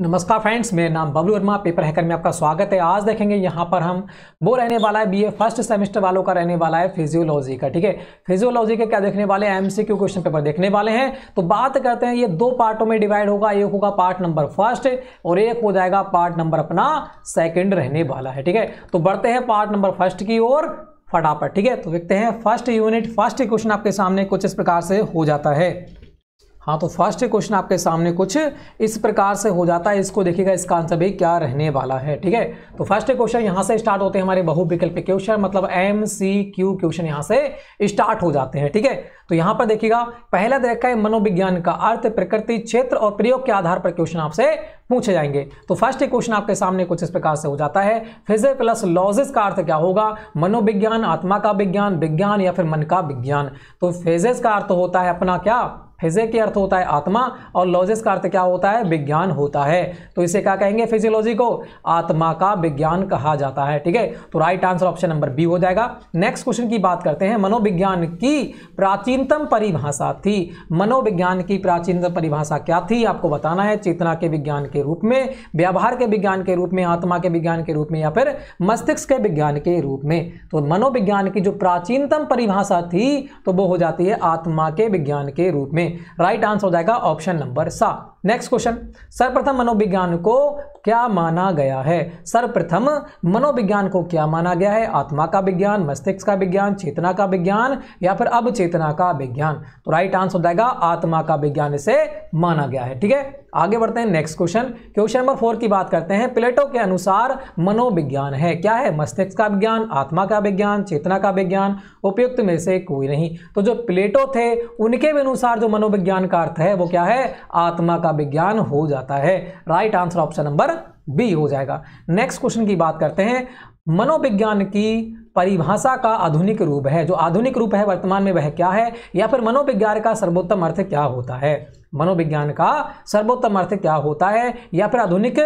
नमस्कार फ्रेंड्स मेरा नाम बबलू वर्मा पेपर हैकर में आपका स्वागत है आज देखेंगे यहाँ पर हम वो रहने वाला है बीए फर्स्ट सेमेस्टर वालों का रहने वाला है फिजियोलॉजी का ठीक है फिजियोलॉजी के क्या देखने वाले हैं एमसीक्यू क्वेश्चन पेपर देखने वाले हैं तो बात करते हैं ये दो पार्टों में डिवाइड होगा एक होगा पार्ट नंबर फर्स्ट और एक हो जाएगा पार्ट नंबर अपना सेकेंड रहने वाला है ठीक है तो बढ़ते हैं पार्ट नंबर फर्स्ट की ओर फटाफट ठीक है तो देखते हैं फर्स्ट यूनिट फर्स्ट क्वेश्चन आपके सामने कुछ इस प्रकार से हो जाता है हाँ तो फर्स्ट क्वेश्चन आपके सामने कुछ इस प्रकार से हो जाता है इसको देखिएगा इसका आंसर भी क्या रहने वाला है ठीक है तो फर्स्ट क्वेश्चन यहाँ से स्टार्ट होते हैं हमारे बहुविकल्प क्वेश्चन मतलब एम सी क्यू क्वेश्चन यहाँ से स्टार्ट हो जाते हैं ठीक है तो यहाँ पर देखिएगा पहला देखा है मनोविज्ञान का अर्थ प्रकृति क्षेत्र और प्रयोग के आधार पर क्वेश्चन आपसे पूछे जाएंगे तो फर्स्ट क्वेश्चन आपके सामने कुछ इस प्रकार से हो जाता है फिजे प्लस लॉजिस का अर्थ क्या होगा मनोविज्ञान आत्मा का विज्ञान विज्ञान या फिर मन का विज्ञान तो फिजिक्स का अर्थ होता है अपना क्या फिजे के अर्थ होता है आत्मा और लॉजिस का अर्थ क्या होता है विज्ञान होता है तो इसे क्या कहेंगे फिजियोलॉजी को आत्मा का विज्ञान कहा जाता है ठीक है तो right answer option number B हो जाएगा नेक्स्ट क्वेश्चन की बात करते हैं मनोविज्ञान की प्राचीनतम परिभाषा थी मनोविज्ञान की प्राचीनतम परिभाषा क्या थी आपको बताना है चेतना के विज्ञान के रूप में व्यवहार के विज्ञान के रूप में आत्मा के विज्ञान के रूप में या फिर मस्तिष्क के विज्ञान के रूप में तो मनोविज्ञान की जो प्राचीनतम परिभाषा थी तो वो हो जाती है आत्मा के विज्ञान के रूप में राइट आंसर हो जाएगा ऑप्शन नंबर सात नेक्स्ट क्वेश्चन सर्वप्रथम मनोविज्ञान को क्या माना गया है सर्वप्रथम मनोविज्ञान को क्या माना गया है आत्मा का विज्ञान मस्तिष्क का विज्ञान चेतना का विज्ञान या फिर अब चेतना का विज्ञान तो राइट आंसर हो जाएगा आत्मा का विज्ञान इसे माना गया है ठीक है आगे बढ़ते हैं next question question number four की बात करते हैं प्लेटो के अनुसार मनोविज्ञान है क्या है मस्तिष्क का विज्ञान आत्मा का विज्ञान चेतना का विज्ञान उपयुक्त में से कोई नहीं तो जो प्लेटो थे उनके अनुसार जो मनोविज्ञान का अर्थ है वो क्या है आत्मा का विज्ञान हो जाता है right answer option number B हो जाएगा नेक्स्ट क्वेश्चन की बात करते हैं मनोविज्ञान की परिभाषा का आधुनिक रूप है जो आधुनिक रूप है वर्तमान में वह क्या है या फिर मनोविज्ञान का सर्वोत्तम अर्थ क्या होता है मनोविज्ञान का सर्वोत्तम अर्थ क्या होता है या फिर आधुनिक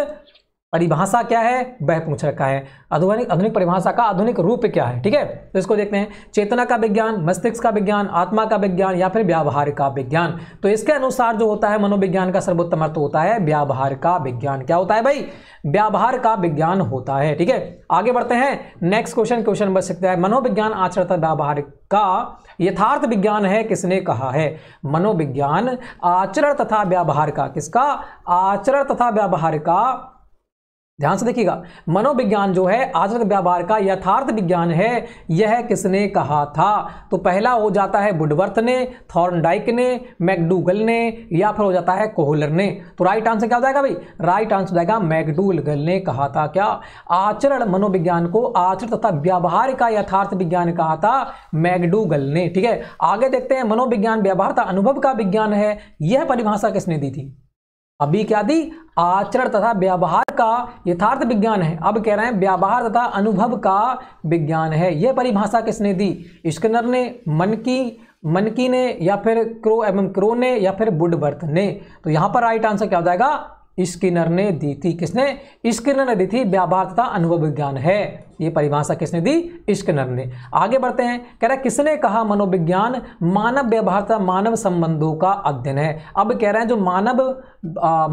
परिभाषा क्या है वह पूछ रखा है आधुनिक आधुनिक परिभाषा का आधुनिक रूप क्या है ठीक है तो इसको देखते हैं चेतना का विज्ञान मस्तिष्क का विज्ञान आत्मा का विज्ञान या फिर व्यावहार का विज्ञान तो इसके अनुसार जो होता है मनोविज्ञान का सर्वोत्तम अर्थ होता है व्यावहार का विज्ञान क्या होता है भाई व्यावहार का विज्ञान होता है ठीक है आगे बढ़ते हैं नेक्स्ट क्वेश्चन क्वेश्चन बच सकता है मनोविज्ञान आचरण व्यवहार का यथार्थ विज्ञान है किसने कहा है मनोविज्ञान आचरण तथा व्यावहार का किसका आचरण तथा व्यावहार का ध्यान से देखिएगा मनोविज्ञान जो है आचरण व्यवहार का यथार्थ विज्ञान है यह किसने कहा था तो पहला हो जाता है बुडवर्थ ने थॉर्नडाइक ने मैकडूगल ने या फिर हो जाता है कोहलर ने तो राइट आंसर क्या हो जाएगा भाई राइट आंसर हो जाएगा मैकडूगल ने कहा था क्या आचरण मनोविज्ञान को आचरण तथा व्यवहार का यथार्थ विज्ञान कहा था मैकडूगल ने ठीक है आगे देखते हैं मनोविज्ञान व्यवहार तथा अनुभव का विज्ञान है यह परिभाषा किसने दी थी अभी क्या दी आचरण तथा व्यवहार का यथार्थ विज्ञान है अब कह रहे हैं व्यवहार तथा अनुभव का विज्ञान है यह परिभाषा किसने दी स्किनर ने मन की मन की ने या फिर क्रो एवं क्रो ने या फिर बुडबर्थ ने तो यहां पर राइट आंसर क्या हो जाएगा स्किनर ने दी थी किसने स्किनर ने दी थी व्यापार तथा अनुभव विज्ञान है ये परिभाषा किसने दी इश्कनर ने आगे बढ़ते हैं कह रहा है किसने कहा मनोविज्ञान मानव व्यवहार तथा मानव संबंधों का अध्ययन है अब कह रहे हैं जो मानव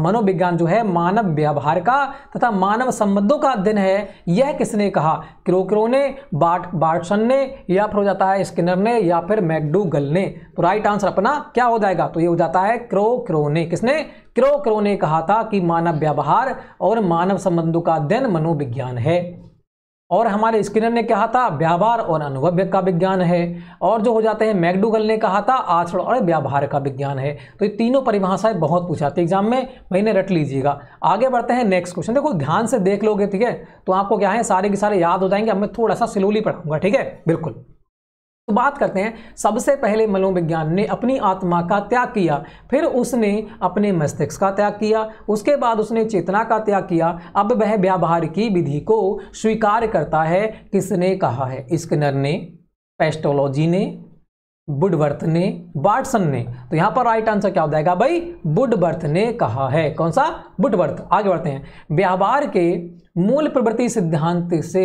मनोविज्ञान जो है मानव व्यवहार का तथा मानव संबंधों का अध्ययन है यह किसने कहा क्रोक्रो ने बाट बार्टसन ने या फिर हो जाता है स्किनर ने या फिर मैकडूगल ने तो राइट आंसर अपना क्या हो जाएगा तो ये हो जाता है क्रो क्रो ने किसने क्रो क्रो ने कहा था कि मानव व्यवहार और मानव संबंधों का अध्ययन मनोविज्ञान है और हमारे स्किनर ने कहा था व्यावहार और अनुभव का विज्ञान है और जो हो जाते हैं मैकडूगल ने कहा था आचरण और व्यापार का विज्ञान है तो ये तीनों परिभाषाएं बहुत थी एग्जाम में मैंने रट लीजिएगा आगे बढ़ते हैं नेक्स्ट क्वेश्चन देखो ध्यान से देख लोगे ठीक है तो आपको क्या है सारे के सारे याद हो जाएंगे अब मैं थोड़ा सा स्लोली पढ़ाऊंगा ठीक है बिल्कुल तो बात करते हैं सबसे पहले मनोविज्ञान ने अपनी आत्मा का त्याग किया फिर उसने अपने मस्तिष्क का त्याग किया उसके बाद उसने चेतना का त्याग किया अब वह व्यवहार की विधि को स्वीकार करता है किसने कहा है स्किनर ने पेस्टोलॉजी ने बुडवर्थ ने बार्टसन ने तो यहां पर राइट आंसर क्या हो जाएगा भाई बुडवर्थ ने कहा है कौन सा बुडवर्थ आगे बढ़ते हैं व्यवहार के मूल प्रवृत्ति सिद्धांत से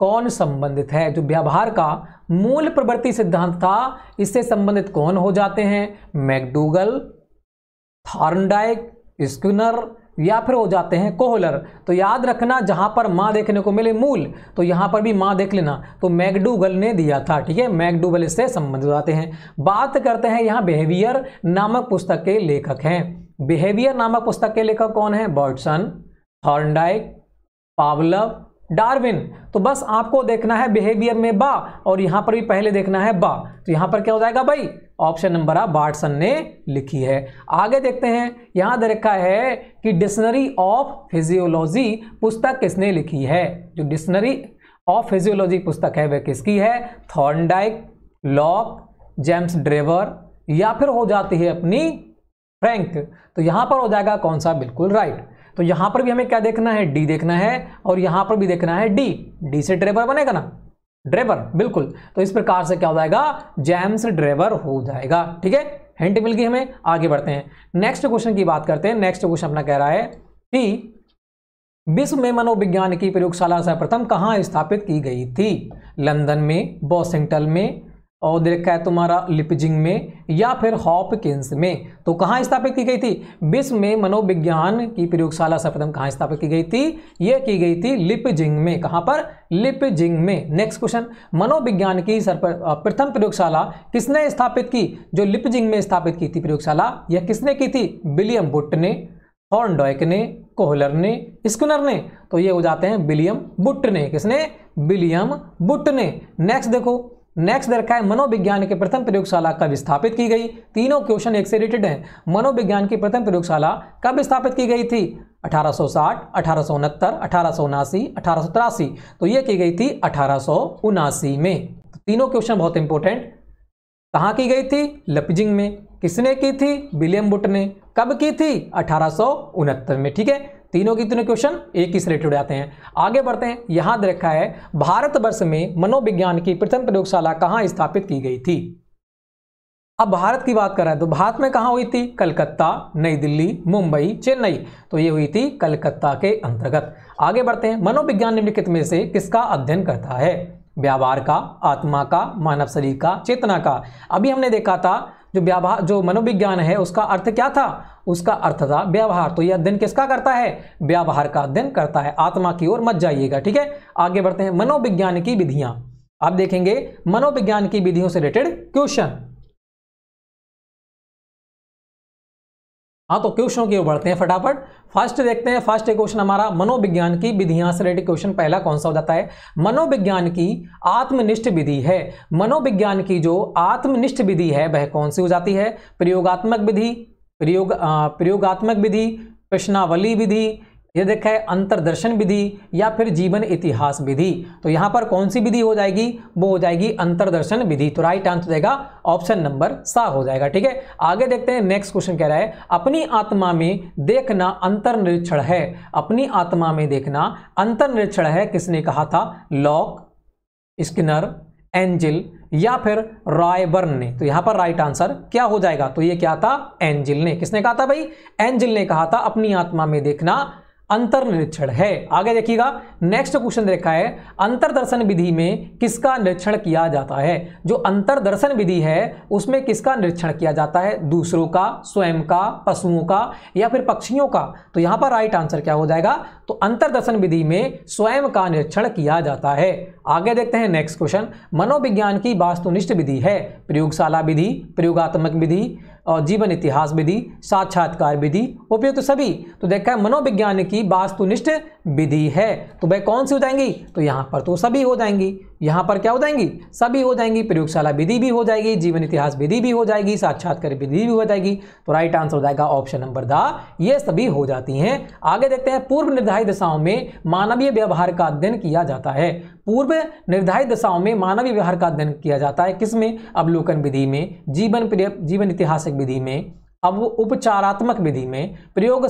कौन संबंधित है जो व्यवहार का मूल प्रवृत्ति सिद्धांत था इससे संबंधित कौन हो जाते हैं मैकडूगल थार्नडाइक स्क्यूनर या फिर हो जाते हैं कोहलर तो याद रखना जहां पर मां देखने को मिले मूल तो यहां पर भी मां देख लेना तो मैकडूगल ने दिया था ठीक है मैकडूगल इससे संबंधित आते हैं बात करते हैं यहां बिहेवियर नामक पुस्तक के लेखक हैं बिहेवियर नामक पुस्तक के लेखक कौन है बॉर्डसन थॉर्नडाइक पावलव डार्विन तो बस आपको देखना है बिहेवियर में बा और यहाँ पर भी पहले देखना है बा तो यहाँ पर क्या हो जाएगा भाई ऑप्शन नंबर आ बार्टसन ने लिखी है आगे देखते हैं यहां दे रखा है कि डिक्शनरी ऑफ फिजियोलॉजी पुस्तक किसने लिखी है जो डिक्शनरी ऑफ फिजियोलॉजी पुस्तक है वह किसकी है थॉर्नडाइक लॉक जेम्स ड्रेवर या फिर हो जाती है अपनी फ्रैंक तो यहाँ पर हो जाएगा कौन सा बिल्कुल राइट तो यहां पर भी हमें क्या देखना है डी देखना है और यहां पर भी देखना है डी डी से ड्रेवर बनेगा ना ड्रेवर बिल्कुल तो इस प्रकार से क्या हो जाएगा जैम्स ड्रेवर हो जाएगा ठीक है हिंट मिल गई हमें आगे बढ़ते हैं नेक्स्ट क्वेश्चन की बात करते हैं नेक्स्ट क्वेश्चन अपना कह रहा है कि विश्व में मनोविज्ञान की प्रयोगशाला सर्वप्रथम कहां स्थापित की गई थी लंदन में वॉशिंगटन में और देखा है तुम्हारा लिपजिंग में या फिर हॉपकिंस में तो कहाँ स्थापित की गई थी विश्व में मनोविज्ञान की प्रयोगशाला सर्वप्रथम कहाँ स्थापित की गई थी यह की गई थी लिपजिंग में कहाँ पर लिपजिंग में नेक्स्ट क्वेश्चन मनोविज्ञान की प्रथम प्रयोगशाला किसने स्थापित की जो लिपजिंग में स्थापित की थी प्रयोगशाला यह किसने की थी विलियम बुट ने हॉर्नडॉयक ने कोहलर ने स्कूनर ने तो ये हो जाते हैं विलियम बुट ने किसने विलियम बुट ने नेक्स्ट देखो नेक्स्ट रखा है मनोविज्ञान के प्रथम प्रयोगशाला कब स्थापित की गई तीनों क्वेश्चन एक से रिलेटेड हैं मनोविज्ञान की प्रथम प्रयोगशाला कब स्थापित की गई थी 1860, अठारह सौ उनहत्तर तो यह की गई थी अठारह में तो तीनों क्वेश्चन बहुत इंपॉर्टेंट कहाँ की गई थी लपजिंग में किसने की थी विलियम बुट ने कब की थी अठारह में ठीक है तीनों के तीनों क्वेश्चन एक ही से रिलेटेड आते हैं आगे बढ़ते हैं यहां देखा है भारतवर्ष में मनोविज्ञान की प्रथम प्रयोगशाला कहां स्थापित की गई थी अब भारत की बात कर रहे हैं तो भारत में कहां हुई थी कलकत्ता नई दिल्ली मुंबई चेन्नई तो ये हुई थी कलकत्ता के अंतर्गत आगे बढ़ते हैं मनोविज्ञान निम्नलिखित में से किसका अध्ययन करता है व्यापार का आत्मा का मानव शरीर का चेतना का अभी हमने देखा था जो व्यावहार जो मनोविज्ञान है उसका अर्थ क्या था उसका अर्थ था व्यवहार तो यह अध्ययन किसका करता है व्यवहार का अध्ययन करता है आत्मा की ओर मत जाइएगा ठीक है आगे बढ़ते हैं मनोविज्ञान की विधियां आप देखेंगे मनोविज्ञान की विधियों से रिलेटेड क्वेश्चन हाँ तो क्वेश्चनों की ओर बढ़ते हैं फटाफट फर्स्ट देखते हैं फर्स्ट क्वेश्चन हमारा मनोविज्ञान की विधियां से रिलेटेड क्वेश्चन पहला कौन सा हो जाता है मनोविज्ञान की आत्मनिष्ठ विधि है मनोविज्ञान की जो आत्मनिष्ठ विधि है वह कौन सी हो जाती है प्रयोगात्मक विधि प्रयोग प्रयोगात्मक विधि प्रश्नावली विधि ये देखा है अंतरदर्शन विधि या फिर जीवन इतिहास विधि तो यहां पर कौन सी विधि हो जाएगी वो हो जाएगी अंतरदर्शन विधि तो राइट आंसर देगा जाएगा ऑप्शन नंबर सा हो जाएगा ठीक है आगे देखते हैं नेक्स्ट क्वेश्चन कह रहा है अपनी आत्मा में देखना अंतर निरीक्षण है अपनी आत्मा में देखना अंतर निरीक्षण है किसने कहा था लॉक स्किनर एंजिल या फिर रॉयबर्न ने तो यहां पर राइट आंसर क्या हो जाएगा तो ये क्या था एंजिल ने किसने कहा था भाई एंजिल ने कहा था अपनी आत्मा में देखना अंतर निरीक्षण है आगे देखिएगा नेक्स्ट क्वेश्चन देखा है अंतरदर्शन विधि में किसका निरीक्षण किया जाता है जो अंतरदर्शन विधि है उसमें किसका निरीक्षण किया जाता है दूसरों का स्वयं का पशुओं का या फिर पक्षियों का तो यहां पर राइट आंसर क्या हो जाएगा तो अंतरदर्शन विधि में स्वयं का निरीक्षण किया जाता है आगे देखते हैं नेक्स्ट क्वेश्चन मनोविज्ञान की वास्तुनिष्ठ विधि है प्रयोगशाला विधि प्रयोगात्मक विधि और जीवन इतिहास विधि साक्षात्कार विधि उपयुक्त सभी तो देखा है मनोविज्ञान की वास्तुनिष्ठ विधि है तो वह कौन सी हो जाएंगी तो यहाँ पर तो सभी हो जाएंगी यहाँ पर क्या हो जाएंगी सभी हो जाएंगी प्रयोगशाला विधि भी हो जाएगी जीवन इतिहास विधि भी हो जाएगी साक्षात्कार विधि भी हो जाएगी तो राइट आंसर हो जाएगा ऑप्शन नंबर दा ये सभी हो जाती हैं आगे देखते हैं पूर्व निर्धारित दशाओं में मानवीय व्यवहार का अध्ययन किया जाता है पूर्व निर्धारित दशाओं में मानवीय व्यवहार का अध्ययन किया जाता है किसमें अवलोकन विधि में जीवन जीवन इतिहासिक विधि में अब उपचारात्मक विधि में प्रयोग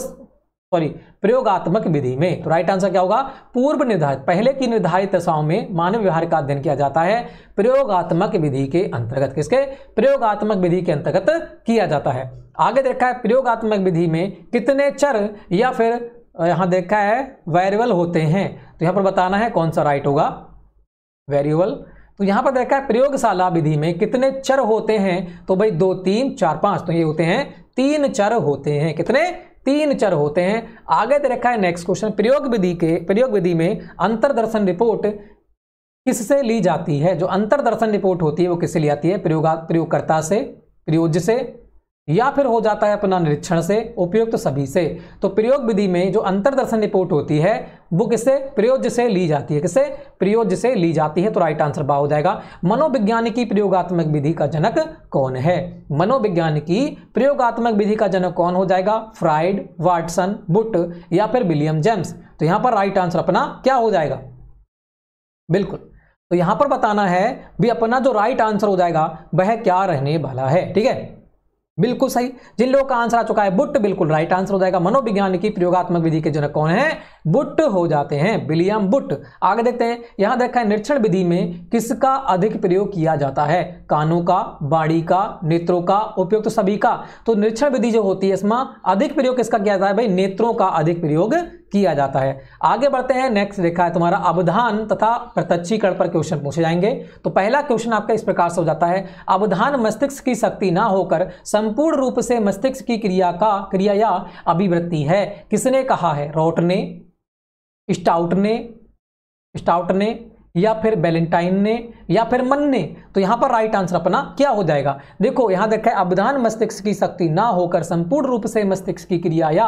सॉरी प्रयोगात्मक विधि में तो राइट आंसर क्या होगा पूर्व निर्धारित पहले की निर्धारित दशाओं में मानव व्यवहार का अध्ययन किया जाता है प्रयोगात्मक विधि के अंतर्गत किसके प्रयोगात्मक विधि के अंतर्गत किया जाता है आगे देखा है प्रयोगात्मक विधि में कितने चर या फिर यहां देखा है वेरियबल होते हैं तो यहां पर बताना है कौन सा राइट होगा वेरियबल तो यहां पर देखा है प्रयोगशाला विधि में कितने चर होते हैं तो भाई दो तीन चार पांच तो ये होते हैं तीन चर होते हैं कितने तीन चर होते हैं आगे दे रखा है नेक्स्ट क्वेश्चन प्रयोग विधि के प्रयोग विधि में अंतरदर्शन रिपोर्ट किससे ली जाती है जो अंतरदर्शन रिपोर्ट होती है वो किससे ली जाती है प्रयोग प्रयोगकर्ता से प्रयोज से या फिर हो जाता है अपना निरीक्षण से उपयुक्त तो सभी से तो प्रयोग विधि में जो अंतरदर्शन रिपोर्ट होती है वो किससे प्रयोज्य से ली जाती है किससे प्रयोज्य से ली जाती है तो राइट आंसर बा हो जाएगा की प्रयोगात्मक विधि का जनक कौन है की प्रयोगात्मक विधि का जनक कौन हो जाएगा फ्राइड वाटसन बुट या फिर विलियम जेम्स तो यहां पर राइट आंसर अपना क्या हो जाएगा बिल्कुल तो यहां पर बताना है भी अपना जो राइट आंसर हो जाएगा वह क्या रहने वाला है ठीक है बिल्कुल सही जिन लोगों का आंसर आ चुका है बुट बिल्कुल राइट आंसर हो जाएगा मनोविज्ञान की प्रयोगात्मक विधि के जनक कौन है बुट हो जाते हैं विलियम बुट आगे देखते हैं यहां देखा है निरीक्षण विधि में किसका अधिक प्रयोग किया जाता है कानों का बाड़ी का नेत्रों का उपयोग तो सभी का तो निरीक्षण विधि जो होती है इसमें अधिक प्रयोग किसका किया जाता है भाई नेत्रों का अधिक प्रयोग किया जाता है आगे बढ़ते हैं नेक्स्ट देखा है तुम्हारा अवधान तथा प्रत्यक्षीकरण पर क्वेश्चन पूछे जाएंगे तो पहला क्वेश्चन आपका इस प्रकार से हो जाता है अवधान मस्तिष्क की शक्ति ना होकर संपूर्ण रूप से मस्तिष्क की क्रिया का क्रिया या अभिवृत्ति है किसने कहा है रोट ने स्टाउट ने स्टाउट ने या फिर बैलेंटाइन ने या फिर मन ने तो यहां पर राइट आंसर अपना क्या हो जाएगा देखो यहां देखा है अवधान मस्तिष्क की शक्ति ना होकर संपूर्ण रूप से मस्तिष्क की क्रिया या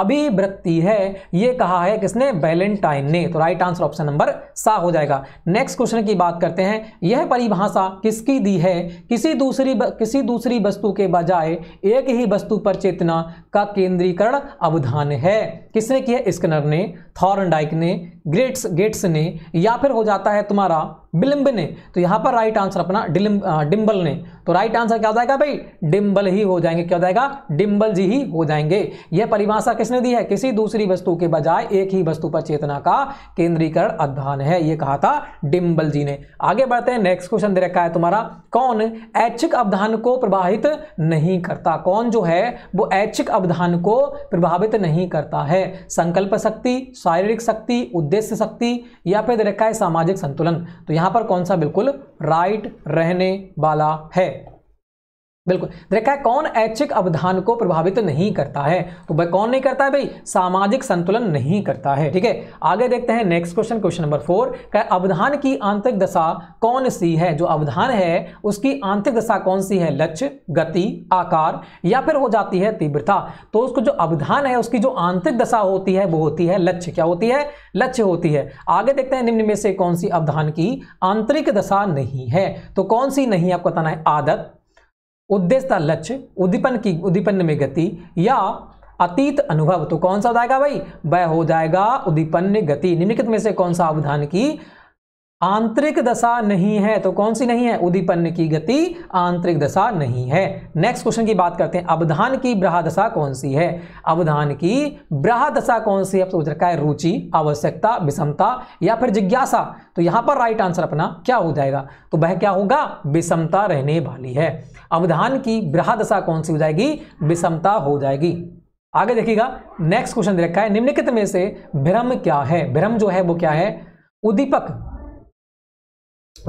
अभिवृत्ति है यह कहा है किसने वैलेंटाइन ने तो राइट आंसर ऑप्शन नंबर सा हो जाएगा नेक्स्ट क्वेश्चन की बात करते हैं यह परिभाषा किसकी दी है किसी दूसरी किसी दूसरी वस्तु के बजाय एक ही वस्तु पर चेतना का केंद्रीकरण अवधान है किसने किया स्कनर ने थॉर्नडाइक ने ग्रेट्स गेट्स ने या फिर हो जाता है तुम्हारा बिलिंब ने तो यहां पर राइट आंसर अपना डिलिम डिम्बल ने तो राइट आंसर क्या हो जाएगा भाई डिम्बल ही हो जाएंगे क्या हो जाएगा डिम्बल जी ही हो जाएंगे यह परिभाषा किसने दी है किसी दूसरी वस्तु के बजाय एक ही वस्तु पर चेतना का केंद्रीकरण अध्ययन है यह कहा था डिम्बल जी ने आगे बढ़ते हैं नेक्स्ट क्वेश्चन दे रखा है तुम्हारा कौन ऐच्छिक अवधान को प्रभावित नहीं करता कौन जो है वो ऐच्छिक अवधान को प्रभावित नहीं करता है संकल्प शक्ति शारीरिक शक्ति उद्देश्य शक्ति या फिर दे रखा है सामाजिक संतुलन तो यहां पर कौन सा बिल्कुल राइट रहने वाला है बिल्कुल देखा है कौन ऐच्छिक अवधान को प्रभावित नहीं करता है तो भाई कौन नहीं करता है भाई सामाजिक संतुलन नहीं करता है ठीक है आगे देखते हैं next question question number four क्या अवधान की आंतरिक दशा कौन सी है जो अवधान है उसकी आंतरिक दशा कौन सी है लक्ष्य गति आकार या फिर हो जाती है तीव्रता तो उसको जो अवधान है उसकी जो आंतरिक दशा होती है वो होती है लक्ष्य क्या होती है लक्ष्य होती है आगे देखते हैं निम्न में से कौन सी अवधान की आंतरिक दशा नहीं है तो कौन सी नहीं आपको बताना है आदत उद्देश्य लक्ष्य उद्दीपन की उद्दीपन में गति या अतीत अनुभव तो कौन सा हो जाएगा भाई वह हो जाएगा उद्दीपन गति निम्नलिखित में से कौन सा अवधान की आंतरिक दशा नहीं है तो कौन सी नहीं है उदीपन की गति आंतरिक दशा नहीं है नेक्स्ट क्वेश्चन की बात करते हैं अवधान की ब्रह दशा कौन सी है अवधान की ब्रह दशा कौन सी है सोच तो रखा है रुचि आवश्यकता विषमता या फिर जिज्ञासा तो यहां पर राइट आंसर अपना क्या हो जाएगा तो वह क्या होगा विषमता रहने वाली है अवधान की ब्रह दशा कौन सी हो जाएगी विषमता हो जाएगी आगे देखिएगा नेक्स्ट क्वेश्चन दे रखा है निम्नलिखित में से भ्रम क्या है भ्रम जो है वो क्या है उदीपक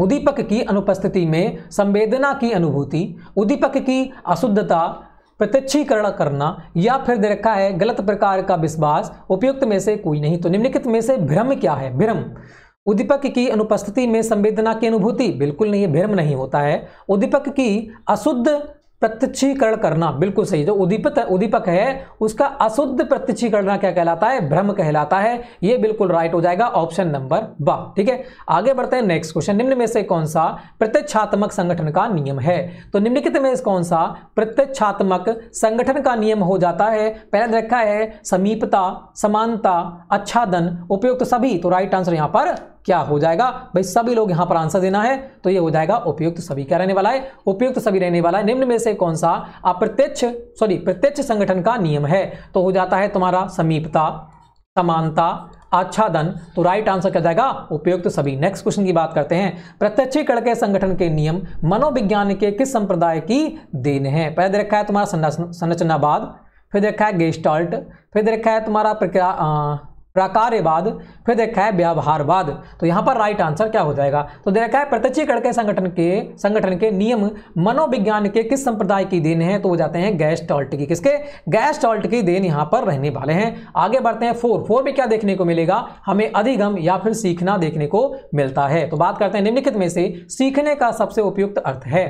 उदीपक की अनुपस्थिति में संवेदना की अनुभूति उदीपक की अशुद्धता प्रत्यक्षीकरण करना या फिर दे रखा है गलत प्रकार का विश्वास उपयुक्त में से कोई नहीं तो निम्नलिखित में से भ्रम क्या है भ्रम उद्दीपक की अनुपस्थिति में संवेदना की अनुभूति बिल्कुल नहीं है भ्रम नहीं होता है उद्दीपक की अशुद्ध प्रत्यक्षीकरण करना बिल्कुल सही जो उदीपत उदीपक है उसका अशुद्ध प्रत्यक्षीकरण क्या कहलाता है भ्रम कहलाता है ये बिल्कुल राइट हो जाएगा ऑप्शन नंबर ब ठीक है आगे बढ़ते हैं नेक्स्ट क्वेश्चन निम्न में से कौन सा प्रत्यक्षात्मक संगठन का नियम है तो निम्नलिखित में से कौन सा प्रत्यक्षात्मक संगठन का नियम हो जाता है पहले तो रखा है समीपता समानता अच्छादन उपयुक्त सभी तो राइट आंसर यहां पर क्या हो जाएगा भाई सभी लोग यहां पर आंसर देना है तो ये हो जाएगा उपयुक्त सभी क्या रहने वाला है उपयुक्त सभी रहने वाला है निम्न में से कौन सा अप्रत्यक्ष सॉरी प्रत्यक्ष संगठन का नियम है तो हो जाता है तुम्हारा समीपता समानता आच्छादन तो राइट आंसर क्या जाएगा उपयुक्त सभी नेक्स्ट क्वेश्चन की बात करते हैं प्रत्यक्षीकरण के संगठन के नियम मनोविज्ञान के किस संप्रदाय की देन है पहले दे रखा है तुम्हारा संरचनावाद फिर देखा है गेस्टॉल्ट फिर दे रखा है तुम्हारा प्रक्रिया प्राकार्यवाद फिर देखा है व्यवहारवाद तो यहाँ पर राइट आंसर क्या हो जाएगा तो देखा है प्रत्यक्षीकरण के संगठन के संगठन के नियम मनोविज्ञान के किस संप्रदाय की देन है तो वो जाते हैं गैस टॉल्ट की किसके गैस टॉल्ट की देन यहाँ पर रहने वाले हैं आगे बढ़ते हैं फोर फोर में क्या देखने को मिलेगा हमें अधिगम या फिर सीखना देखने को मिलता है तो बात करते हैं निम्नलिखित में से सीखने का सबसे उपयुक्त अर्थ है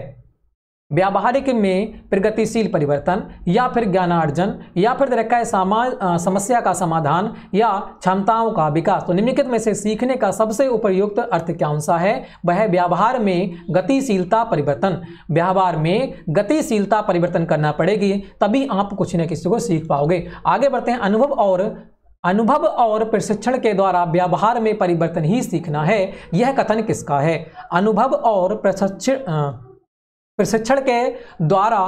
व्यावहारिक में प्रगतिशील परिवर्तन या फिर ज्ञानार्जन या फिर तरह समाज समस्या का समाधान या क्षमताओं का विकास तो निम्नलिखित में से सीखने का सबसे उपयुक्त अर्थ क्या सा है वह व्यवहार में गतिशीलता परिवर्तन व्यवहार में गतिशीलता परिवर्तन करना पड़ेगी तभी आप कुछ न किसी को सीख पाओगे आगे बढ़ते हैं अनुभव और अनुभव और प्रशिक्षण के द्वारा व्यवहार में परिवर्तन ही सीखना है यह कथन किसका है अनुभव और प्रशिक्षण प्रशिक्षण के द्वारा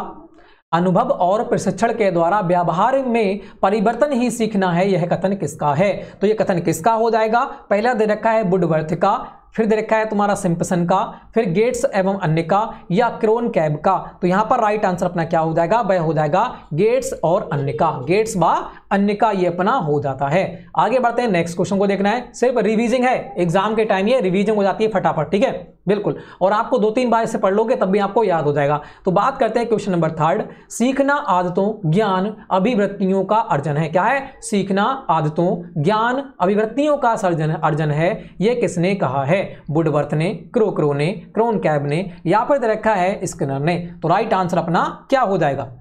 अनुभव और प्रशिक्षण के द्वारा व्यवहार में परिवर्तन ही सीखना है यह कथन किसका है तो यह कथन किसका हो जाएगा पहला दे रखा है बुडवर्थ का फिर दे रखा है तुम्हारा सिंपसन का फिर गेट्स एवं अन्य का या क्रोन कैब का तो यहां पर राइट आंसर अपना क्या हो जाएगा वह हो जाएगा गेट्स और अन्य का गेट्स व अन्य का ये अपना हो जाता है आगे बढ़ते हैं नेक्स्ट क्वेश्चन को देखना है सिर्फ रिवीजिंग है एग्जाम के टाइम ये रिवीजिंग हो जाती है फटाफट ठीक है बिल्कुल और आपको दो तीन बार इसे पढ़ लोगे तब भी आपको याद हो जाएगा तो बात करते हैं क्वेश्चन नंबर थर्ड सीखना आदतों ज्ञान अभिवृत्तियों का अर्जन है क्या है सीखना आदतों ज्ञान अभिवृत्तियों का सर्जन अर्जन है यह किसने कहा है है बुडवर्थ ने क्रोक्रो ने क्रोन कैब ने यहाँ पर रखा है स्किनर ने तो राइट आंसर अपना क्या हो जाएगा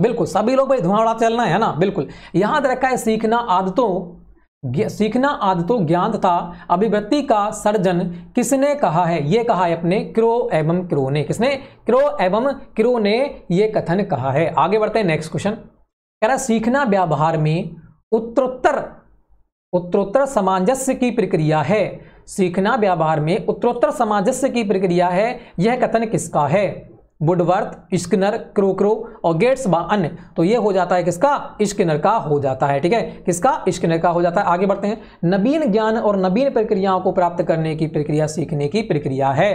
बिल्कुल सभी लोग भाई धुआं उड़ाते चलना है ना बिल्कुल यहां दे रखा है सीखना आदतों सीखना आदतों ज्ञान था अभिव्यक्ति का सर्जन किसने कहा है यह कहा है अपने क्रो एवं क्रो ने किसने क्रो एवं क्रो ने यह कथन कहा है आगे बढ़ते हैं नेक्स्ट क्वेश्चन कह रहा सीखना व्यवहार में उत्तरोत्तर उत्तरोत्तर सामंजस्य की प्रक्रिया है सीखना व्यवहार में उत्तरोत्तर सामंजस्य की प्रक्रिया है यह कथन किसका है वुडवर्थ स्किनर क्रोक्रो और गेट्स व अन्य तो ये हो जाता है किसका स्किनर का हो जाता है ठीक है किसका स्किनर का हो जाता है आगे बढ़ते हैं नवीन ज्ञान और नवीन प्रक्रियाओं को प्राप्त करने की प्रक्रिया सीखने की प्रक्रिया है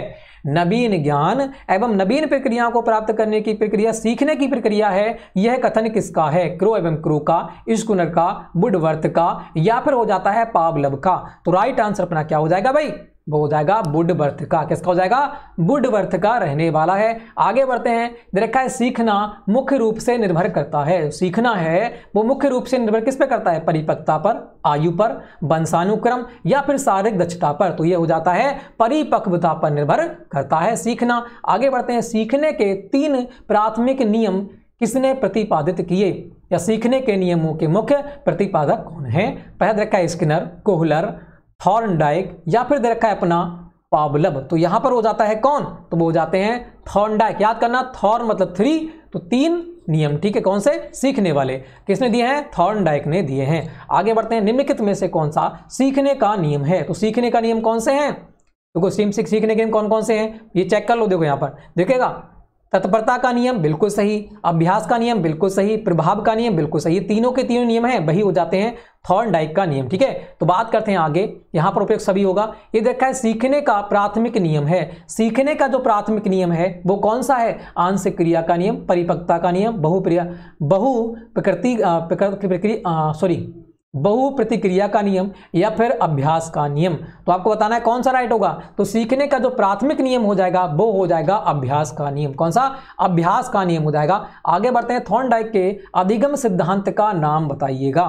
नवीन ज्ञान एवं नवीन प्रक्रियाओं को प्राप्त करने की प्रक्रिया सीखने की प्रक्रिया है यह कथन किसका है क्रो एवं क्रो का स्कुनर का बुडवर्थ का या फिर हो जाता है पावलव का तो राइट आंसर अपना क्या हो जाएगा भाई वो हो जाएगा बुड वर्थ का किसका हो जाएगा बुड वर्थ का रहने वाला है आगे बढ़ते हैं देखा है सीखना मुख्य रूप से निर्भर करता है सीखना है वो मुख्य रूप से निर्भर किस पे करता है परिपक्वता पर आयु पर वंशानुक्रम या फिर शारीरिक दक्षता पर तो ये हो जाता है परिपक्वता पर निर्भर करता है सीखना आगे बढ़ते हैं सीखने के तीन प्राथमिक नियम किसने प्रतिपादित किए या सीखने के नियमों के मुख्य प्रतिपादक कौन है पहले रखा है स्किनर कोहलर थॉर्न डाइक या फिर दे रखा है अपना पावलब तो यहां पर हो जाता है कौन तो वो हो जाते हैं थॉर्न डाइक याद करना थॉर्न मतलब थ्री तो तीन नियम ठीक है कौन से सीखने वाले किसने दिए हैं थॉर्न डाइक ने दिए हैं आगे बढ़ते हैं निम्नलिखित में से कौन सा सीखने का नियम है तो सीखने का नियम कौन से हैं देखो तो सीम सिक्स सीखने के नियम कौन कौन से हैं ये चेक कर लो देखो यहाँ पर देखेगा तत्परता का नियम बिल्कुल सही अभ्यास का नियम बिल्कुल सही प्रभाव का नियम बिल्कुल सही तीनों के तीनों नियम हैं वही हो जाते हैं थॉर्न डाइक का नियम ठीक है तो बात करते हैं आगे यहाँ पर उपयोग सभी होगा ये देखा है सीखने का प्राथमिक नियम है सीखने का जो प्राथमिक नियम है वो कौन सा है आंशिक क्रिया का नियम परिपक्ता का नियम बहुप्रिया बहु प्रकृति सॉरी बहु प्रतिक्रिया का नियम या फिर अभ्यास का नियम तो आपको बताना है कौन सा राइट होगा तो सीखने का जो प्राथमिक नियम हो जाएगा वो हो जाएगा अभ्यास का नियम कौन सा अभ्यास का नियम हो जाएगा आगे बढ़ते हैं थॉर्नडाइक के अधिगम सिद्धांत का नाम बताइएगा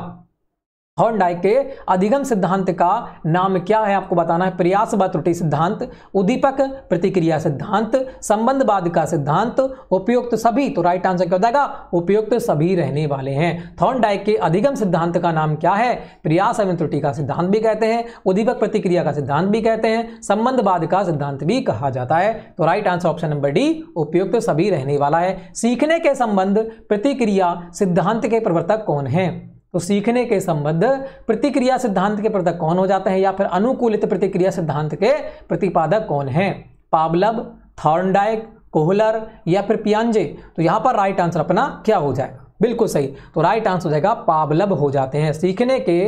हॉर्नडाइक के अधिगम सिद्धांत का नाम क्या है आपको बताना है प्रयासवाद त्रुटि सिद्धांत उद्दीपक प्रतिक्रिया सिद्धांत संबंधवाद का सिद्धांत उपयुक्त सभी तो राइट आंसर क्या हो जाएगा उपयुक्त सभी रहने वाले हैं थॉर्नडाइक के अधिगम सिद्धांत का नाम क्या है प्रयास एवं त्रुटि का सिद्धांत भी कहते हैं उद्दीपक प्रतिक्रिया का सिद्धांत भी कहते हैं संबंधवाद का सिद्धांत भी कहा जाता है तो right answer option number D उपयुक्त सभी रहने वाला है सीखने के संबंध प्रतिक्रिया सिद्धांत के प्रवर्तक कौन है तो सीखने के संबंध प्रतिक्रिया सिद्धांत के प्रदक कौन हो जाते हैं या फिर अनुकूलित प्रतिक्रिया सिद्धांत के प्रतिपादक कौन हैं पाबलब थॉर्नडाइक कोहलर या फिर पियांजे तो यहाँ पर राइट आंसर अपना क्या हो जाएगा बिल्कुल सही तो राइट आंसर हो जाएगा पाबलब हो जाते हैं सीखने के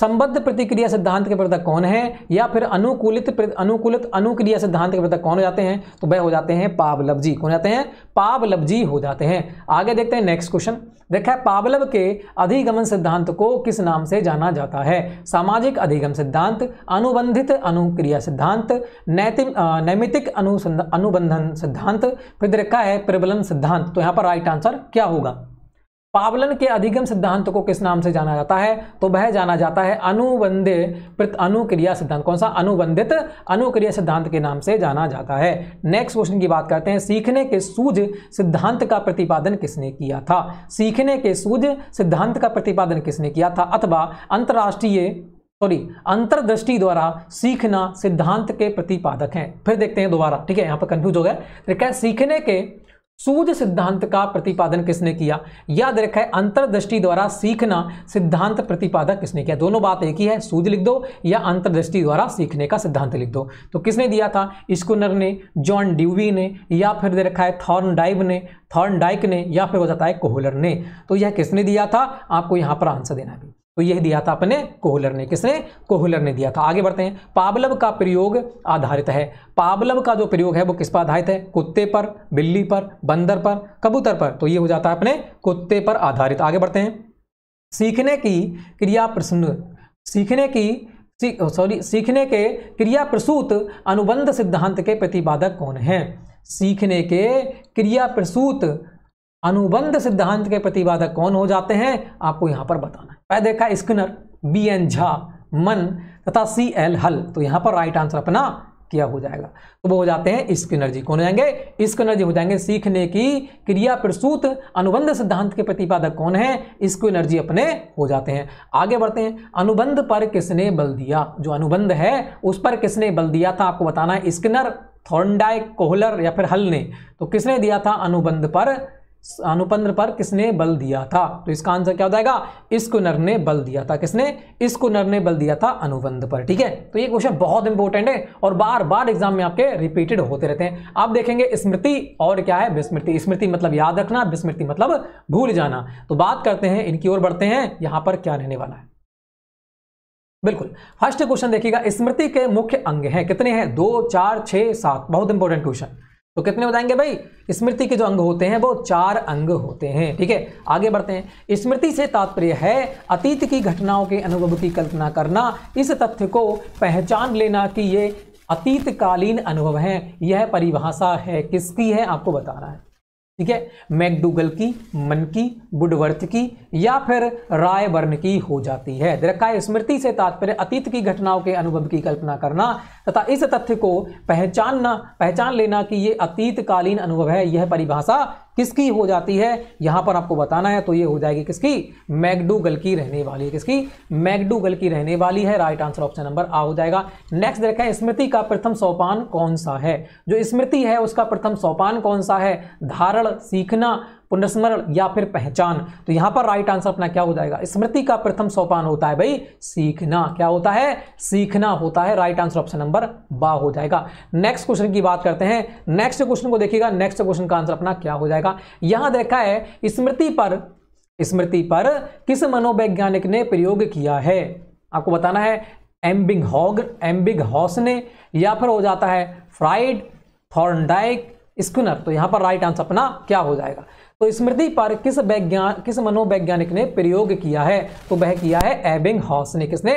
संबद्ध प्रतिक्रिया सिद्धांत के प्रवर्तक कौन है या फिर अनुकूलित अनुकूलित अनुक्रिया सिद्धांत के प्रवर्तक कौन हो जाते हैं तो वह हो जाते हैं पावलब्जी जी कौन जाते हैं पावलब्जी जी हो जाते हैं आगे देखते हैं नेक्स्ट क्वेश्चन देखा है पावलब के अधिगमन सिद्धांत को किस नाम से जाना जाता है सामाजिक अधिगम सिद्धांत अनुबंधित अनुक्रिया सिद्धांत नैतिक नैमितिक अनुबंधन सिद्धांत फिर देखा है प्रबलन सिद्धांत तो यहाँ पर राइट आंसर क्या होगा पावलन के अधिगम सिद्धांत को किस नाम से जाना जाता है तो वह जाना जाता है अनुबंधे अनुक्रिया सिद्धांत कौन सा अनुबंधित अनुक्रिया सिद्धांत के नाम से जाना जाता है नेक्स्ट क्वेश्चन की बात करते हैं सीखने के सूझ सिद्धांत का प्रतिपादन किसने किया था सीखने के सूझ सिद्धांत का प्रतिपादन किसने किया था अथवा अंतर्राष्ट्रीय सॉरी अंतर्दृष्टि द्वारा सीखना सिद्धांत के प्रतिपादक हैं फिर देखते हैं दोबारा ठीक है यहाँ पर कंफ्यूज हो गए क्या सीखने के सूझ सिद्धांत का प्रतिपादन किसने किया याद रखा है अंतर्दृष्टि द्वारा सीखना सिद्धांत प्रतिपादक किसने किया दोनों बात एक ही है सूझ लिख दो या अंतर्दृष्टि द्वारा सीखने का सिद्धांत लिख दो तो किसने दिया था स्कूनर ने जॉन ड्यूवी ने या फिर दे रखा है थॉर्न डाइव ने थॉर्न डाइक ने या फिर हो जाता है कोहलर ने तो यह किसने दिया था आपको यहाँ पर आंसर देना भी तो यह दिया था अपने कोहलर ने किसने कोहलर ने दिया था आगे बढ़ते हैं पाबलव का प्रयोग आधारित है पाबलब का जो प्रयोग है वो किस पर आधारित है कुत्ते पर बिल्ली पर बंदर पर कबूतर पर तो ये हो जाता है अपने कुत्ते पर आधारित आगे बढ़ते हैं सीखने की क्रिया प्रश्न सीखने की सॉरी सीखने के क्रिया प्रसूत अनुबंध सिद्धांत के प्रतिपादक कौन है सीखने के क्रिया प्रसूत अनुबंध सिद्धांत के प्रतिवादक कौन हो जाते हैं आपको यहाँ पर बताना है पहले देखा स्किनर बी एन झा मन तथा सी एल हल तो यहाँ पर राइट आंसर अपना किया हो जाएगा तो वो हो जाते हैं स्किनर जी कौन हो जाएंगे स्किनर जी हो जाएंगे सीखने की क्रिया प्रसूत अनुबंध सिद्धांत के प्रतिपादक कौन है स्किनर जी अपने हो जाते हैं आगे बढ़ते हैं अनुबंध पर किसने बल दिया जो अनुबंध है उस पर किसने बल दिया था आपको बताना है स्किनर थोर्नडाइक कोहलर या फिर हल ने तो किसने दिया था अनुबंध पर अनुपन्द्र पर किसने बल दिया था तो इसका आंसर क्या हो जाएगा इसको नर ने बल दिया था किसने इसको नर ने बल दिया था अनुबंध पर ठीक है तो ये क्वेश्चन बहुत इंपॉर्टेंट है और बार बार एग्जाम में आपके रिपीटेड होते रहते हैं आप देखेंगे स्मृति और क्या है विस्मृति स्मृति मतलब याद रखना विस्मृति मतलब भूल जाना तो बात करते हैं इनकी ओर बढ़ते हैं यहां पर क्या रहने वाला है बिल्कुल फर्स्ट क्वेश्चन देखिएगा स्मृति के मुख्य अंग हैं कितने हैं दो चार छह सात बहुत इंपॉर्टेंट क्वेश्चन तो कितने बताएंगे भाई स्मृति के जो अंग होते हैं वो चार अंग होते हैं ठीक है आगे बढ़ते हैं स्मृति से तात्पर्य है अतीत की घटनाओं के अनुभव की कल्पना करना इस तथ्य को पहचान लेना कि ये अतीतकालीन अनुभव है यह परिभाषा है किसकी है आपको बताना है ठीक है मैकडूगल की मन की बुडवर्थ की या फिर वर्ण की हो जाती है दीर्घकाय स्मृति से तात्पर्य अतीत की घटनाओं के अनुभव की कल्पना करना तथा इस तथ्य को पहचानना पहचान लेना कि ये अतीतकालीन अनुभव है यह परिभाषा किसकी हो जाती है यहां पर आपको बताना है तो ये हो जाएगी किसकी मैकडूगल की रहने वाली है किसकी मैकडूगल की रहने वाली है राइट आंसर ऑप्शन नंबर आ हो जाएगा नेक्स्ट देखा है स्मृति का प्रथम सोपान कौन सा है जो स्मृति है उसका प्रथम सोपान कौन सा है धारण सीखना पुनर्स्मरण या फिर पहचान तो यहां पर राइट आंसर अपना क्या हो जाएगा स्मृति का प्रथम सोपान होता है भाई सीखना क्या होता है सीखना होता है राइट आंसर ऑप्शन नंबर बा हो जाएगा नेक्स्ट क्वेश्चन की बात करते हैं नेक्स्ट क्वेश्चन को देखिएगा नेक्स्ट क्वेश्चन का आंसर अपना क्या हो जाएगा यहां देखा है स्मृति पर स्मृति पर किस मनोवैज्ञानिक ने प्रयोग किया है आपको बताना है एम्बिंग हॉग एम्बिग हॉस ने या फिर हो जाता है फ्राइड थॉर्नडाइक स्कूनर तो यहां पर राइट आंसर अपना क्या हो जाएगा तो स्मृति पर किस वैज्ञान किस मनोवैज्ञानिक ने प्रयोग किया है तो वह किया है एबिंग हॉस ने किसने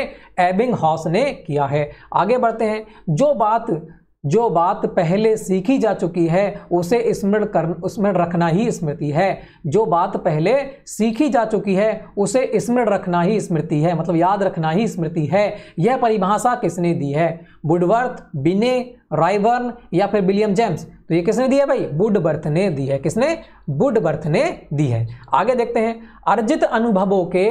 एबिंग हॉस ने किया है आगे बढ़ते हैं जो बात जो बात पहले सीखी जा चुकी है उसे स्मरण कर स्मरण रखना ही स्मृति है जो बात पहले सीखी जा चुकी है उसे स्मरण रखना ही स्मृति है मतलब याद रखना ही स्मृति है यह परिभाषा किसने दी है वुडवर्थ बिने राइबर्न या फिर विलियम जेम्स तो ये किसने दी है भाई बर्थ ने दी है किसने बर्थ ने दी है आगे देखते हैं अर्जित अनुभवों के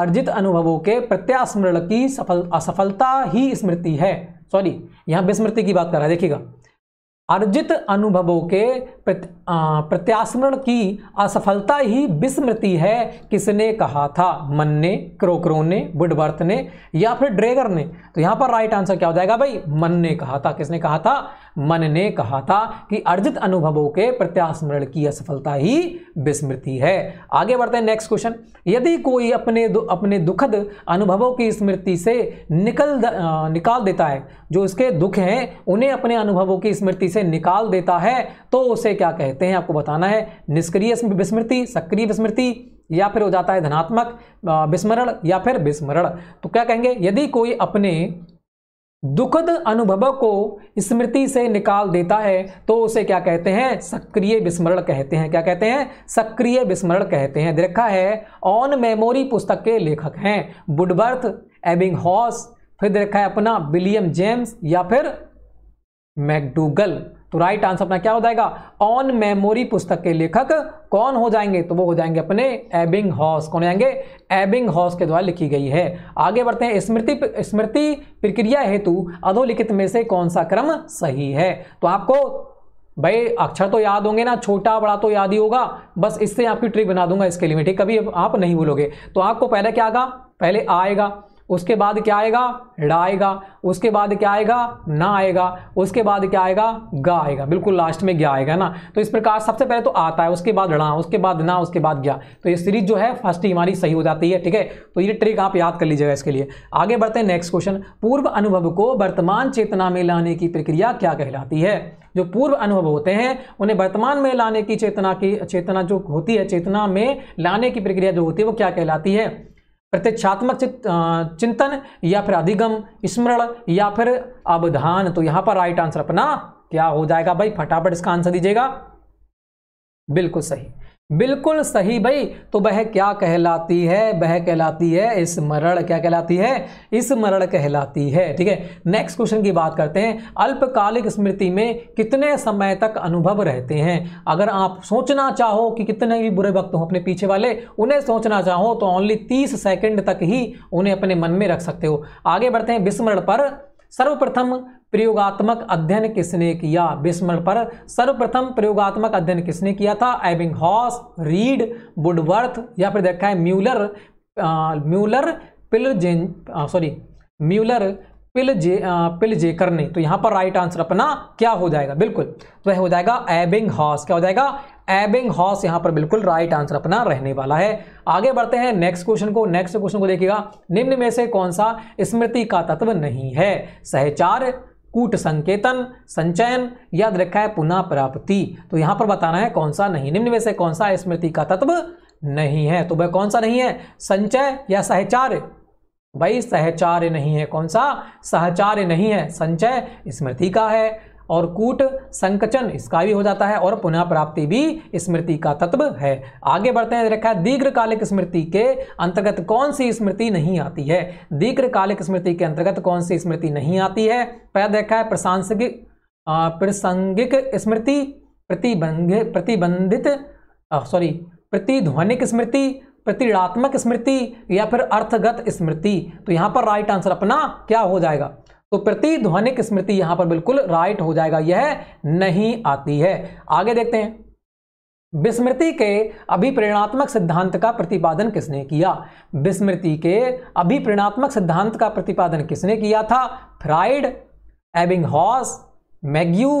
अर्जित अनुभवों के प्रत्यास्मरण की सफल असफलता ही स्मृति है सॉरी यहां विस्मृति की बात कर रहा है देखिएगा अर्जित अनुभवों के प्रत्यास्मरण की असफलता ही विस्मृति है किसने कहा था मन ने क्रोक्रो ने बुडबर्थ ने या फिर ड्रेगर ने तो यहाँ पर राइट आंसर क्या हो जाएगा भाई मन ने कहा था किसने कहा था मन ने कहा था कि अर्जित अनुभवों के प्रत्यास्मरण की असफलता ही विस्मृति है आगे बढ़ते हैं नेक्स्ट क्वेश्चन यदि कोई अपने दु, अपने दुखद अनुभवों की स्मृति से निकल द, निकाल देता है जो उसके दुख हैं उन्हें अपने अनुभवों की स्मृति से निकाल देता है तो उसे क्या कहते देखते हैं आपको बताना है निष्क्रिय विस्मृति सक्रिय विस्मृति या फिर हो जाता है धनात्मक विस्मरण या फिर विस्मरण तो क्या कहेंगे यदि कोई अपने दुखद अनुभव को स्मृति से निकाल देता है तो उसे क्या कहते हैं सक्रिय विस्मरण कहते हैं क्या कहते हैं सक्रिय विस्मरण कहते हैं देखा है ऑन मेमोरी पुस्तक के लेखक हैं बुडबर्थ एबिंग हॉस फिर देखा है अपना विलियम जेम्स या फिर मैकडूगल तो राइट आंसर अपना क्या हो जाएगा ऑन मेमोरी पुस्तक के लेखक कौन हो जाएंगे तो वो हो जाएंगे अपने एबिंग हॉस कौन हो जाएंगे एबिंग हॉस के द्वारा लिखी गई है आगे बढ़ते हैं स्मृति स्मृति प्रक्रिया हेतु अधोलिखित में से कौन सा क्रम सही है तो आपको भाई अक्षर तो याद होंगे ना छोटा बड़ा तो याद ही होगा बस इससे आपकी ट्रिक बना दूंगा इसके लिए मैं ठीक कभी आप नहीं भूलोगे तो आपको पहले क्या आगा पहले आएगा उसके बाद क्या आएगा ड़ा आएगा उसके बाद क्या आएगा ना आएगा उसके बाद क्या आएगा गा आएगा बिल्कुल लास्ट में गया आएगा ना तो इस प्रकार सबसे पहले तो आता है उसके बाद ड़ा उसके बाद ना उसके बाद गया तो ये सीरीज जो है फर्स्ट ही हमारी सही हो जाती है ठीक है तो ये ट्रिक आप याद कर लीजिएगा इसके लिए आगे बढ़ते हैं नेक्स्ट क्वेश्चन पूर्व अनुभव को वर्तमान चेतना में लाने की प्रक्रिया क्या कहलाती है जो पूर्व अनुभव होते हैं उन्हें वर्तमान में लाने की चेतना की चेतना जो होती है चेतना में लाने की प्रक्रिया जो होती है वो क्या कहलाती है प्रत्यक्षात्मक चिंतन या फिर अधिगम स्मरण या फिर अवधान तो यहां पर राइट आंसर अपना क्या हो जाएगा भाई फटाफट इसका आंसर दीजिएगा बिल्कुल सही बिल्कुल सही भाई तो वह क्या कहलाती है वह कहलाती है इस मरण क्या कहलाती है इस मरण कहलाती है ठीक है नेक्स्ट क्वेश्चन की बात करते हैं अल्पकालिक स्मृति में कितने समय तक अनुभव रहते हैं अगर आप सोचना चाहो कि कितने भी बुरे वक्त हों अपने पीछे वाले उन्हें सोचना चाहो तो ओनली तीस सेकेंड तक ही उन्हें अपने मन में रख सकते हो आगे बढ़ते हैं विस्मरण पर सर्वप्रथम प्रयोगात्मक अध्ययन किसने किया विस्मरण पर सर्वप्रथम प्रयोगात्मक अध्ययन किसने किया था एबिंग हॉस रीड बुडवर्थ या फिर देखा है Muller Muller Pilzecker sorry Muller पिलजे पिलजेकर ने तो यहां पर राइट आंसर अपना क्या हो जाएगा बिल्कुल वह तो हो जाएगा एबिंग हॉस क्या हो जाएगा एबिंग हॉस यहाँ पर बिल्कुल राइट आंसर अपना रहने वाला है आगे बढ़ते हैं नेक्स्ट क्वेश्चन को नेक्स्ट क्वेश्चन को देखिएगा निम्न में से कौन सा स्मृति का तत्व नहीं है सहचार कूट संकेतन संचयन याद रखा है पुनः प्राप्ति तो यहां पर बताना है कौन सा नहीं निम्न में से कौन सा स्मृति का तत्व नहीं है तो वह कौन सा नहीं है संचय या सहचार्य भाई सहचार्य नहीं है कौन सा सहचार्य नहीं है संचय स्मृति का है और कूट संकचन इसका भी हो जाता है और पुनः प्राप्ति भी स्मृति का तत्व है आगे बढ़ते हैं रखा है दीर्घकालिक स्मृति के अंतर्गत कौन सी स्मृति नहीं आती है दीर्घकालिक स्मृति के अंतर्गत कौन सी स्मृति नहीं आती है पहले देखा है प्रशांसिक प्रासंगिक स्मृति प्रतिबंध प्रतिबंधित सॉरी प्रतिध्वनिक स्मृति प्रतिड़ात्मक स्मृति या फिर अर्थगत स्मृति तो यहाँ पर राइट आंसर अपना क्या हो जाएगा तो प्रतिध्वनिक स्मृति यहां पर बिल्कुल राइट हो जाएगा यह नहीं आती है आगे देखते हैं विस्मृति के अभिप्रेरणात्मक सिद्धांत का प्रतिपादन किसने किया विस्मृति के अभिप्रेरणात्मक सिद्धांत का प्रतिपादन किसने किया था फ्राइड एबिंग हॉस मैग्यू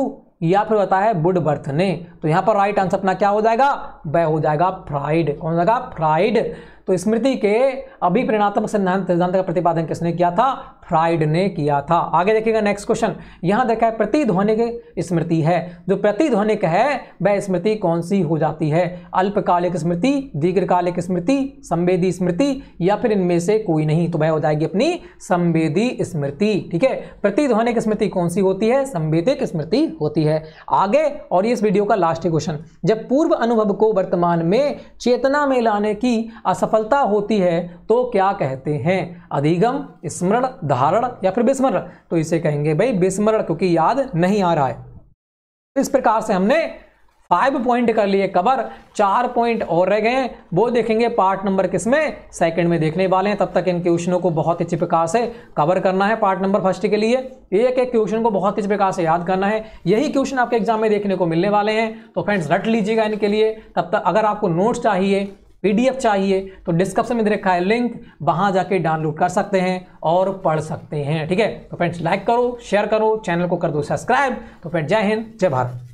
या फिर होता है बुडबर्थ ने तो यहां पर राइट आंसर अपना क्या हो जाएगा वह हो जाएगा फ्राइड कौन जाएगा फ्राइड तो स्मृति के अभिप्रेरणात्मक सिद्धांत सिद्धांत का प्रतिपादन किसने किया था फ्राइड ने किया था आगे देखिएगा नेक्स्ट क्वेश्चन यहाँ देखा है प्रतिध्वनि की स्मृति है जो प्रतिध्वनिक है वह स्मृति कौन सी हो जाती है अल्पकालिक स्मृति दीर्घकालिक स्मृति संवेदी स्मृति या फिर इनमें से कोई नहीं तो वह हो जाएगी अपनी संवेदी स्मृति ठीक है प्रतिध्वनिक स्मृति कौन सी होती है संवेदिक स्मृति होती है आगे और इस वीडियो का लास्ट क्वेश्चन जब पूर्व अनुभव को वर्तमान में चेतना में लाने की असफलता होती है तो क्या कहते हैं अधिगम स्मरण धारण या फिर विस्मरण तो इसे कहेंगे भाई विस्मरण क्योंकि याद नहीं आ रहा है इस प्रकार से हमने फाइव पॉइंट कर लिए कवर चार पॉइंट और रह गए वो देखेंगे पार्ट नंबर किस में सेकंड में देखने वाले हैं तब तक इन क्वेश्चनों को बहुत अच्छी प्रकार से कवर करना है पार्ट नंबर फर्स्ट के लिए एक एक क्वेश्चन को बहुत अच्छी प्रकार से याद करना है यही क्वेश्चन आपके एग्जाम में देखने को मिलने वाले हैं तो फ्रेंड्स रट लीजिएगा इनके लिए तब तक अगर आपको नोट्स चाहिए पीडीएफ चाहिए तो डिस्क्रिप्शन में दे रखा है लिंक वहाँ जाके डाउनलोड कर सकते हैं और पढ़ सकते हैं ठीक है तो फ्रेंड्स लाइक करो शेयर करो चैनल को कर दो सब्सक्राइब तो फ्रेंड जय हिंद जय भारत